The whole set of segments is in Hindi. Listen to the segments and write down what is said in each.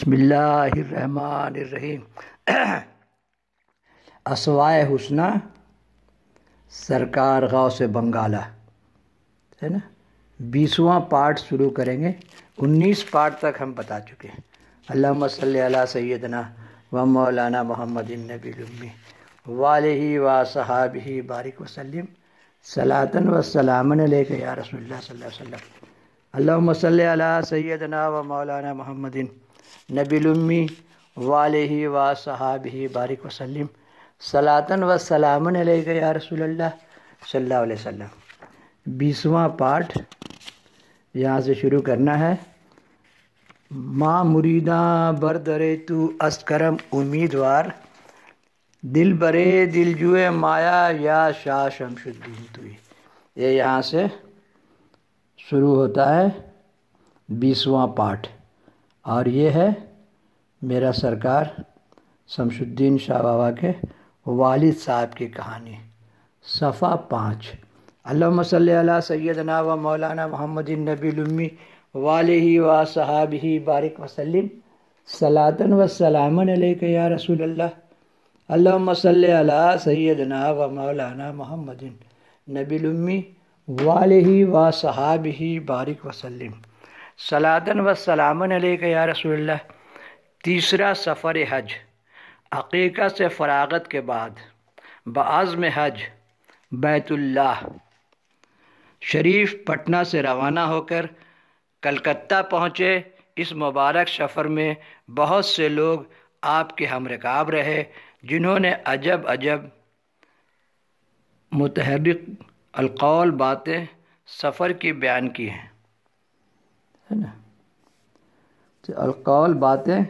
बसमिल्लाम असवाए हुसना सरकार गाँव से बंगाला है ना बीसवा पार्ट शुरू करेंगे उन्नीस पार्ट तक हम बता चुके हैं अल्लाह सल सैदना व मौलाना मोहम्मद नबी वाल ही ही बारिक वसलम सलातन वसलामन सलामन लेके या रसोल्ला वसलम अल्लाह सल सैदना व मौलाना मोहम्मदिन नबीमी वाल ही वा साहब ही बारिक वसलम सलातन व सलामन या रसूलल्लाह सल्लल्लाहु अलैहि वसल्लम बीसवा पाठ यहाँ से शुरू करना है माँ मुरीदा दरे तू अस्करम उम्मीदवार दिल बरे दिल जुए माया या शाह शमशुद्दीन तुई ये यहाँ से शुरू होता है बीसवा पाठ और ये है मेरा सरकार शमशुद्दीन शाह बाबा के वालिद साहब की कहानी सफ़ा पाँच अल्लाह सल सैदना व मौलाना मोहम्मद नबीमी वाल ही व साहब ही बारिक वसलम सलातन व सलामन या रसूल अल्लाह सैदना व मौलाना मोहम्मद नबीमी वाल ही व साहब ही बारिक वसलम सलातन व सलामन या रसोल्ला तीसरा सफ़र हज अकीक़ा से फ़रागत के बाद में हज बैतुल्ला शरीफ पटना से रवाना होकर कलकत्ता पहुँचे इस मुबारक सफ़र में बहुत से लोग आपके हम रहे जिन्होंने अजब अजब मतहरक अलकौल बातें सफ़र की बयान की हैं है ना तो अलकौल बातें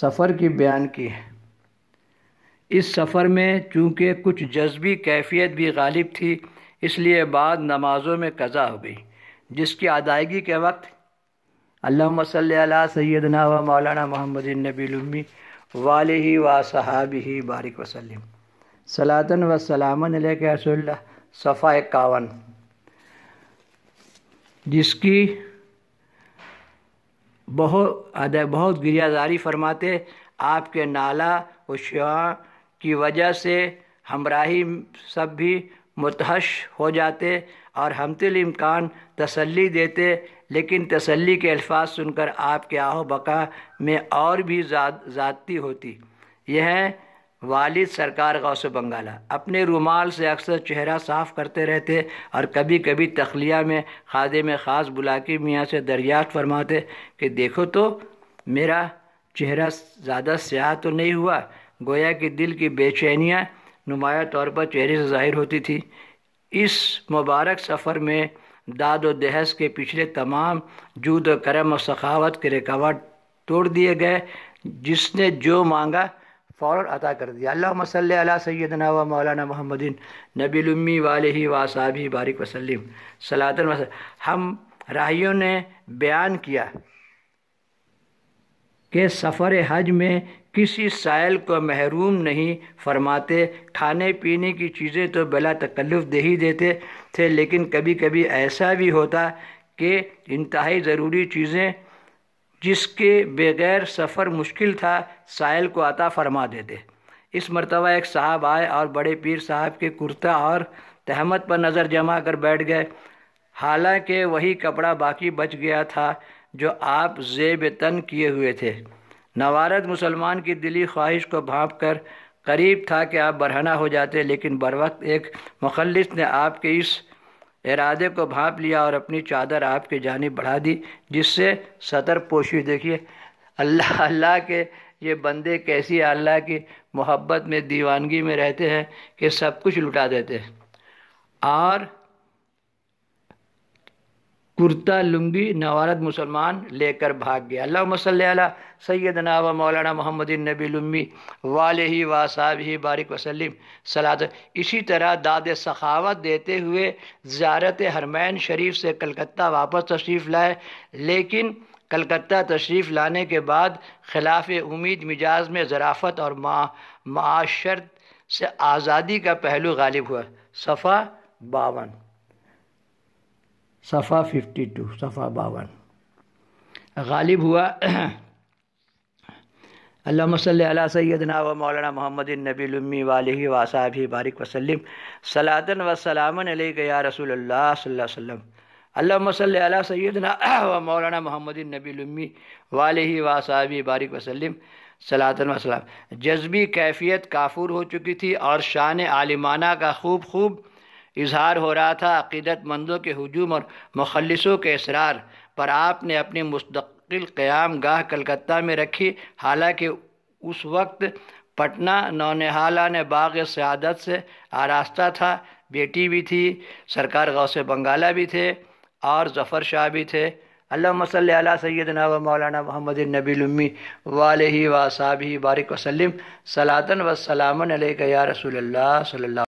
सफ़र की बयान की है इस सफ़र में चूँकि कुछ जज्बी कैफियत भी गालिब थी इसलिए बाद नमाज़ों में कज़ा हो गई जिसकी अदायगी के वक्त अल्लाह सैदना व मौलाना मोहम्मद नबी वाल ही व सहाबी ही बारिक वसलम सलातन व सलामन रसोल्ला सफ़ा इक्यावन जिसकी बहुत अदय बहुत गिरियादारी फरमाते आपके नाला व शुआ की वजह से हमराही सब भी मुतहश हो जाते और हमतिल इम्कान तसल्ली देते लेकिन तसल्ली के अल्फाज सुनकर आपके आहो बका में और भी ज़्यादती होती यह वालिद सरकार गौस बंगाला अपने रुमाल से अक्सर चेहरा साफ करते रहते और कभी कभी तखलिया में खादे में ख़ास बुला के मियाँ से दरियात फरमाते कि देखो तो मेरा चेहरा ज़्यादा स्याह तो नहीं हुआ गोया कि दिल की बेचैनियाँ नुमाया तौर पर चेहरे से ज़ाहिर होती थी इस मुबारक सफ़र में दाद दहस के पिछले तमाम जूद करम और सखावत के रिकावट तोड़ दिए गए जिसने जो मांगा फ़ौर अता कर दिया अल्लाह मसल सैदना व मौलाना मोहम्मदिन नबीलम्मी वाल ही वासाबी बारिक वसलम सलातन वसल हम राहियों ने बयान किया कि सफ़र हज में किसी साइल को महरूम नहीं फरमाते खाने पीने की चीज़ें तो बला तकल्लुफ़ दे ही देते थे लेकिन कभी कभी ऐसा भी होता कि इंतहाई ज़रूरी चीज़ें जिसके बगैर सफ़र मुश्किल था साइल को अता फरमा देते इस मरतबा एक साहब आए और बड़े पीर साहब के कुर्ता और तहमत पर नज़र जमा कर बैठ गए हालांकि वही कपड़ा बाकी बच गया था जो आप जेब तन किए हुए थे नवारत मुसलमान की दिली ख्वाहिश को भाँप कर करीब था कि आप बरहना हो जाते लेकिन बर वक्त एक मुखलस ने आपके इस इरादे को भाप लिया और अपनी चादर आपके जानी बढ़ा दी जिससे सतर पोशी देखिए अल्लाह अल्लाह के ये बंदे कैसी अल्लाह की मोहब्बत में दीवानगी में रहते हैं कि सब कुछ लुटा देते हैं और कुर्ता लुंगी नवारद मुसलमान लेकर भाग गया अल्लाह मसल सैदना व मौलाना मोहम्मद नबीलुम्मी वाले ही वा साहब ही बारिक वसलम सलाद इसी तरह दाद सखावत देते हुए ज्यारत हरमैन शरीफ से कलकत्ता वापस तशरीफ़ लाए लेकिन कलकत्ता तशरीफ़ लाने के बाद खिलाफ उम्मीद मिजाज में ज़राफ़त और माशर से आज़ादी का पहलू गालिब हुआ सफ़ा बावन सफ़ा फिफ्टी टू सफ़ा बावन गालिब हुआ अल्लाह सल सैदना व मौलाना मोहम्मद नबीमी वाली वासाबी बारिक वसलम सलातन व सलामन या रसूल अल्लाम सल सैदना व मौलाना मोहम्मद नबीमी वाली वासाबी बारिक वसलम सलातन वसलाम जज्बी कैफियत काफूर हो चुकी थी और शान आलिमाना का खूब खूब इजहार हो रहा था अक़ीदतमंदों के हजूम और मखलसों के इसरार पर आपने अपनी मुस्तकिल क़्याम गाह कलकत्ता में रखी हालांकि उस वक्त पटना नौनहाला ने बाग सदत से आरास्ता था बेटी भी थी सरकार गौस बंगाला भी थे और ज़फ़र शाह भी थे अल्लाह सल सैदना व मौलाना मोहम्मद नबीलमी वाल ही बारिक वसलम सलातन वसलाम या रसूल सल्ला